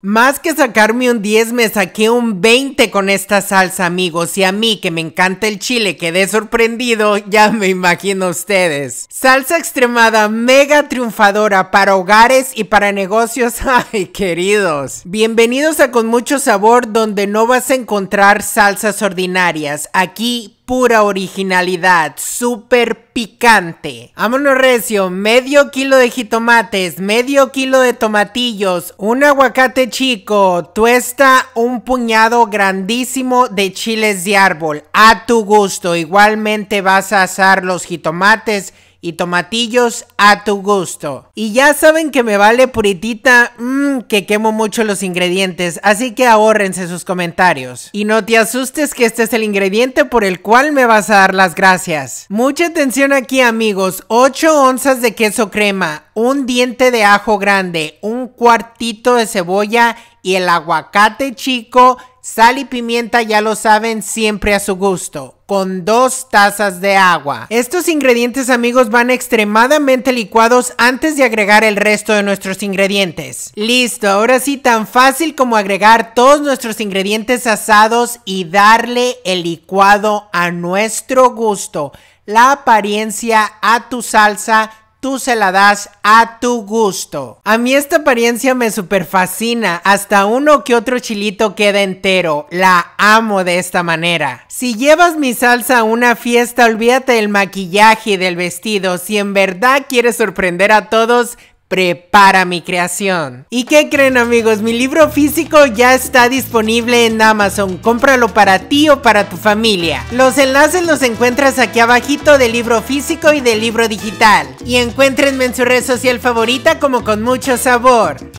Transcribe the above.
Más que sacarme un 10, me saqué un 20 con esta salsa, amigos. Y a mí, que me encanta el chile, quedé sorprendido, ya me imagino ustedes. Salsa extremada, mega triunfadora para hogares y para negocios. Ay, queridos. Bienvenidos a Con Mucho Sabor, donde no vas a encontrar salsas ordinarias. Aquí pura originalidad, súper picante. Vámonos recio, medio kilo de jitomates, medio kilo de tomatillos, un aguacate chico, tuesta un puñado grandísimo de chiles de árbol, a tu gusto. Igualmente vas a asar los jitomates y tomatillos a tu gusto. Y ya saben que me vale puritita, mmm, que quemo mucho los ingredientes, así que ahórrense sus comentarios. Y no te asustes que este es el ingrediente por el cual me vas a dar las gracias. Mucha atención aquí amigos, 8 onzas de queso crema, un diente de ajo grande, un cuartito de cebolla y el aguacate chico, sal y pimienta ya lo saben siempre a su gusto con dos tazas de agua. Estos ingredientes amigos van extremadamente licuados antes de agregar el resto de nuestros ingredientes. Listo, ahora sí tan fácil como agregar todos nuestros ingredientes asados y darle el licuado a nuestro gusto, la apariencia a tu salsa tú se la das a tu gusto. A mí esta apariencia me super fascina, hasta uno que otro chilito queda entero, la amo de esta manera. Si llevas mi salsa a una fiesta, olvídate del maquillaje y del vestido, si en verdad quieres sorprender a todos, Prepara mi creación. ¿Y qué creen amigos? Mi libro físico ya está disponible en Amazon. Cómpralo para ti o para tu familia. Los enlaces los encuentras aquí abajito del libro físico y del libro digital. Y encuéntrenme en su red social favorita como con mucho sabor.